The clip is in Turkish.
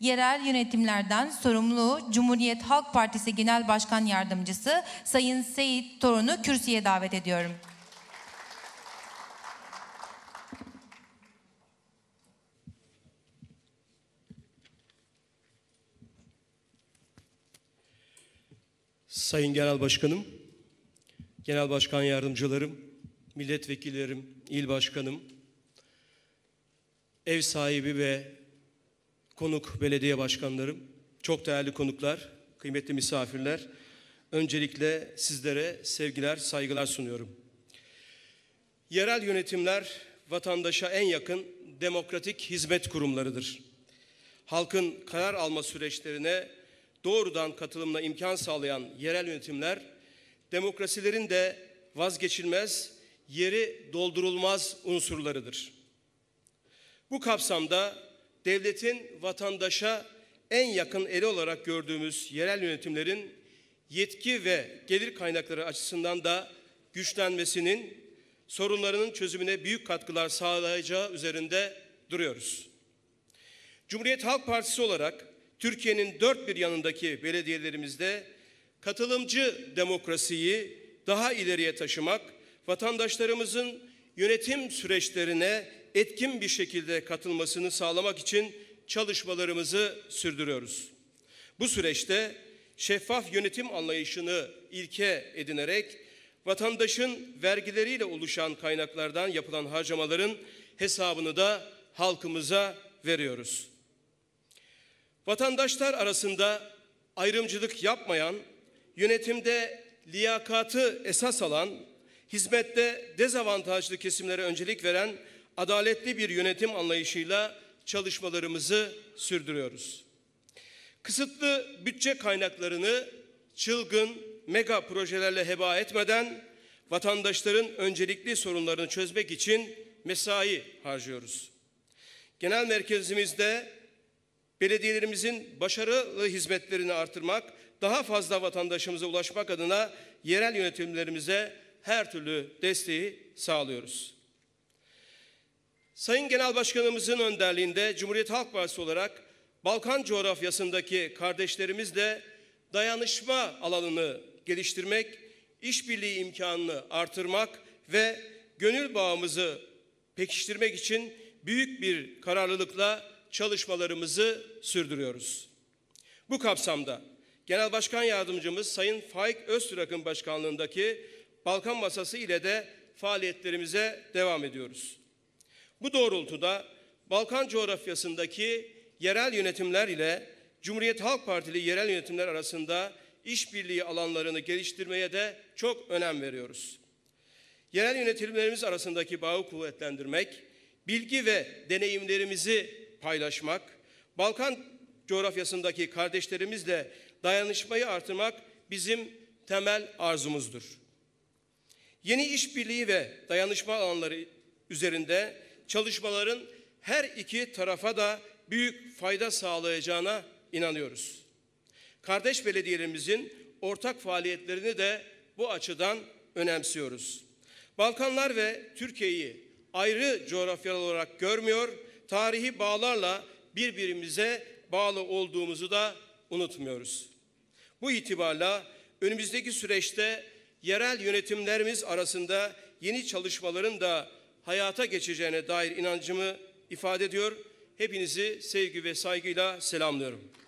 Yerel yönetimlerden sorumlu Cumhuriyet Halk Partisi Genel Başkan Yardımcısı Sayın Seyit Torun'u kürsüye davet ediyorum. Sayın Genel Başkanım, Genel Başkan Yardımcılarım, milletvekillerim, İl başkanım, ev sahibi ve konuk belediye başkanlarım, çok değerli konuklar, kıymetli misafirler. Öncelikle sizlere sevgiler, saygılar sunuyorum. Yerel yönetimler vatandaşa en yakın demokratik hizmet kurumlarıdır. Halkın karar alma süreçlerine doğrudan katılımla imkan sağlayan yerel yönetimler demokrasilerin de vazgeçilmez, yeri doldurulmaz unsurlarıdır. Bu kapsamda devletin vatandaşa en yakın eli olarak gördüğümüz yerel yönetimlerin yetki ve gelir kaynakları açısından da güçlenmesinin sorunlarının çözümüne büyük katkılar sağlayacağı üzerinde duruyoruz. Cumhuriyet Halk Partisi olarak Türkiye'nin dört bir yanındaki belediyelerimizde katılımcı demokrasiyi daha ileriye taşımak, vatandaşlarımızın yönetim süreçlerine etkin bir şekilde katılmasını sağlamak için çalışmalarımızı sürdürüyoruz. Bu süreçte şeffaf yönetim anlayışını ilke edinerek vatandaşın vergileriyle oluşan kaynaklardan yapılan harcamaların hesabını da halkımıza veriyoruz. Vatandaşlar arasında ayrımcılık yapmayan, yönetimde liyakatı esas alan hizmette dezavantajlı kesimlere öncelik veren adaletli bir yönetim anlayışıyla çalışmalarımızı sürdürüyoruz. Kısıtlı bütçe kaynaklarını çılgın mega projelerle heba etmeden vatandaşların öncelikli sorunlarını çözmek için mesai harcıyoruz. Genel merkezimizde belediyelerimizin başarılı hizmetlerini artırmak, daha fazla vatandaşımıza ulaşmak adına yerel yönetimlerimize her türlü desteği sağlıyoruz. Sayın Genel Başkanımızın önderliğinde Cumhuriyet Halk Partisi olarak Balkan coğrafyasındaki kardeşlerimizle dayanışma alanını geliştirmek, işbirliği imkanını artırmak ve gönül bağımızı pekiştirmek için büyük bir kararlılıkla çalışmalarımızı sürdürüyoruz. Bu kapsamda Genel Başkan Yardımcımız Sayın Faik Öztürak'ın başkanlığındaki Balkan Masası ile de faaliyetlerimize devam ediyoruz. Bu doğrultuda Balkan coğrafyasındaki yerel yönetimler ile Cumhuriyet Halk Partili yerel yönetimler arasında işbirliği alanlarını geliştirmeye de çok önem veriyoruz. Yerel yönetimlerimiz arasındaki bağı kuvvetlendirmek, bilgi ve deneyimlerimizi paylaşmak, Balkan coğrafyasındaki kardeşlerimizle dayanışmayı artırmak bizim temel arzumuzdur. Yeni işbirliği ve dayanışma alanları üzerinde çalışmaların her iki tarafa da büyük fayda sağlayacağına inanıyoruz. Kardeş belediyelerimizin ortak faaliyetlerini de bu açıdan önemsiyoruz. Balkanlar ve Türkiye'yi ayrı coğrafyalar olarak görmüyor, tarihi bağlarla birbirimize bağlı olduğumuzu da unutmuyoruz. Bu itibarla önümüzdeki süreçte yerel yönetimlerimiz arasında yeni çalışmaların da hayata geçeceğine dair inancımı ifade ediyor. Hepinizi sevgi ve saygıyla selamlıyorum.